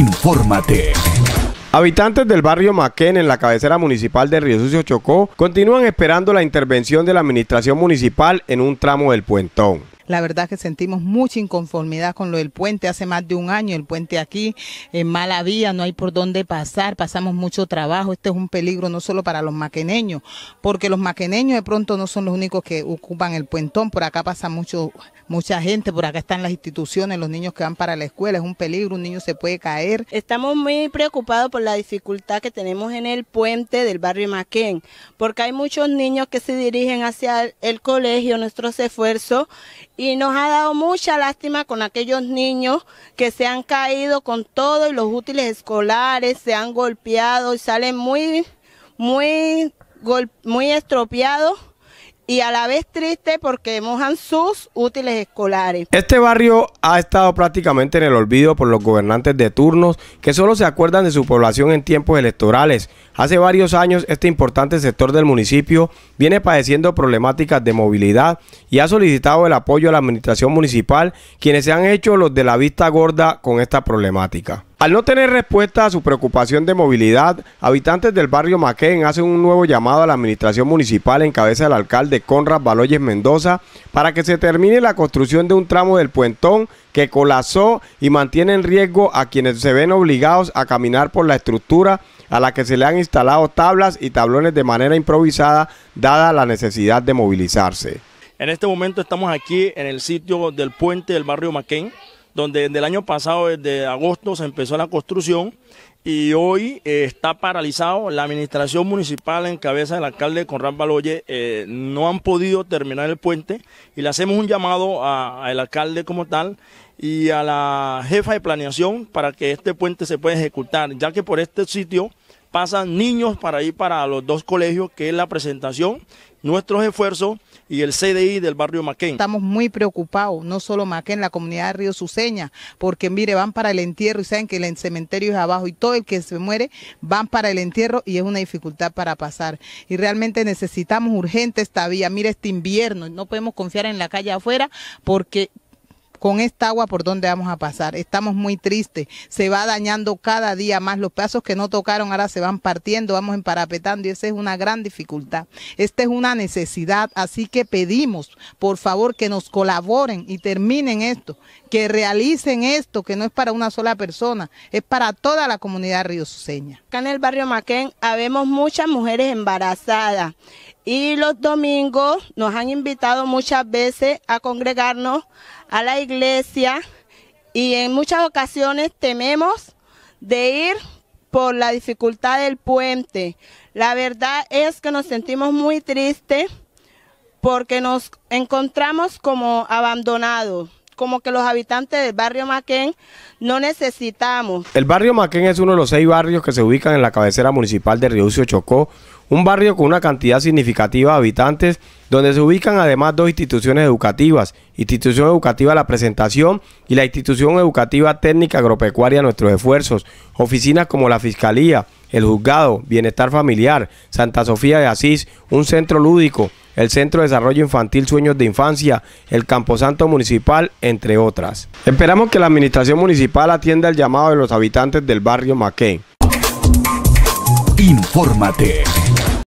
Infórmate. Habitantes del barrio Maquén en la cabecera municipal de Río Sucio Chocó continúan esperando la intervención de la administración municipal en un tramo del puentón. La verdad que sentimos mucha inconformidad con lo del puente. Hace más de un año el puente aquí en mala vía, no hay por dónde pasar, pasamos mucho trabajo. Este es un peligro no solo para los maqueneños, porque los maqueneños de pronto no son los únicos que ocupan el puentón. Por acá pasa mucho, mucha gente, por acá están las instituciones, los niños que van para la escuela. Es un peligro, un niño se puede caer. Estamos muy preocupados por la dificultad que tenemos en el puente del barrio Maquén, porque hay muchos niños que se dirigen hacia el colegio, nuestros esfuerzos y nos ha dado mucha lástima con aquellos niños que se han caído con todo y los útiles escolares, se han golpeado y salen muy, muy, muy estropeados y a la vez triste porque mojan sus útiles escolares. Este barrio ha estado prácticamente en el olvido por los gobernantes de turnos que solo se acuerdan de su población en tiempos electorales. Hace varios años este importante sector del municipio viene padeciendo problemáticas de movilidad y ha solicitado el apoyo a la administración municipal quienes se han hecho los de la vista gorda con esta problemática. Al no tener respuesta a su preocupación de movilidad, habitantes del barrio Maquén hacen un nuevo llamado a la administración municipal en cabeza del alcalde Conrad Baloyes Mendoza para que se termine la construcción de un tramo del puentón que colapsó y mantiene en riesgo a quienes se ven obligados a caminar por la estructura a la que se le han instalado tablas y tablones de manera improvisada dada la necesidad de movilizarse. En este momento estamos aquí en el sitio del puente del barrio Maquén donde desde el año pasado, desde agosto, se empezó la construcción y hoy eh, está paralizado. La administración municipal en cabeza del alcalde Conrad Baloye eh, no han podido terminar el puente y le hacemos un llamado al alcalde como tal y a la jefa de planeación para que este puente se pueda ejecutar, ya que por este sitio pasan niños para ir para los dos colegios, que es la presentación, nuestros esfuerzos y el CDI del barrio Maquén. Estamos muy preocupados, no solo Maquén, la comunidad de Río Suceña, porque mire, van para el entierro y saben que el cementerio es abajo y todo el que se muere van para el entierro y es una dificultad para pasar. Y realmente necesitamos urgente esta vía. Mire, este invierno, no podemos confiar en la calle afuera porque con esta agua por dónde vamos a pasar. Estamos muy tristes, se va dañando cada día más, los pasos que no tocaron ahora se van partiendo, vamos emparapetando y esa es una gran dificultad. Esta es una necesidad, así que pedimos por favor que nos colaboren y terminen esto, que realicen esto, que no es para una sola persona, es para toda la comunidad río Acá en el barrio Maquén habemos muchas mujeres embarazadas y los domingos nos han invitado muchas veces a congregarnos a la iglesia y en muchas ocasiones tememos de ir por la dificultad del puente. La verdad es que nos sentimos muy tristes porque nos encontramos como abandonados como que los habitantes del barrio Maquén no necesitamos. El barrio Maquén es uno de los seis barrios que se ubican en la cabecera municipal de Riucio Chocó, un barrio con una cantidad significativa de habitantes, donde se ubican además dos instituciones educativas, Institución Educativa La Presentación y la Institución Educativa Técnica Agropecuaria Nuestros Esfuerzos, oficinas como la Fiscalía, el Juzgado, Bienestar Familiar, Santa Sofía de Asís, un centro lúdico, el Centro de Desarrollo Infantil Sueños de Infancia, el Camposanto Municipal, entre otras. Esperamos que la Administración Municipal atienda el llamado de los habitantes del barrio Maquén. Infórmate.